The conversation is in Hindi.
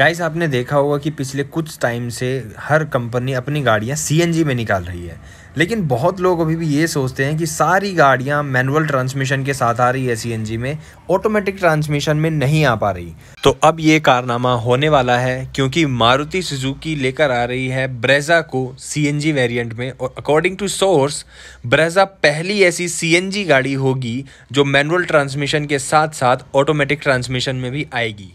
गाइस आपने देखा होगा कि पिछले कुछ टाइम से हर कंपनी अपनी गाड़ियाँ सीएनजी में निकाल रही है लेकिन बहुत लोग अभी भी ये सोचते हैं कि सारी गाड़ियाँ मैनुअल ट्रांसमिशन के साथ आ रही है सीएनजी में ऑटोमेटिक ट्रांसमिशन में नहीं आ पा रही तो अब ये कारनामा होने वाला है क्योंकि मारुति सुजुकी लेकर आ रही है ब्रेजा को सीएनजी वेरिएंट में और अकॉर्डिंग टू सोर्स ब्रेजा पहली ऐसी सीएनजी गाड़ी होगी जो मैनुअल ट्रांसमिशन के साथ साथ ऑटोमेटिक ट्रांसमिशन में भी आएगी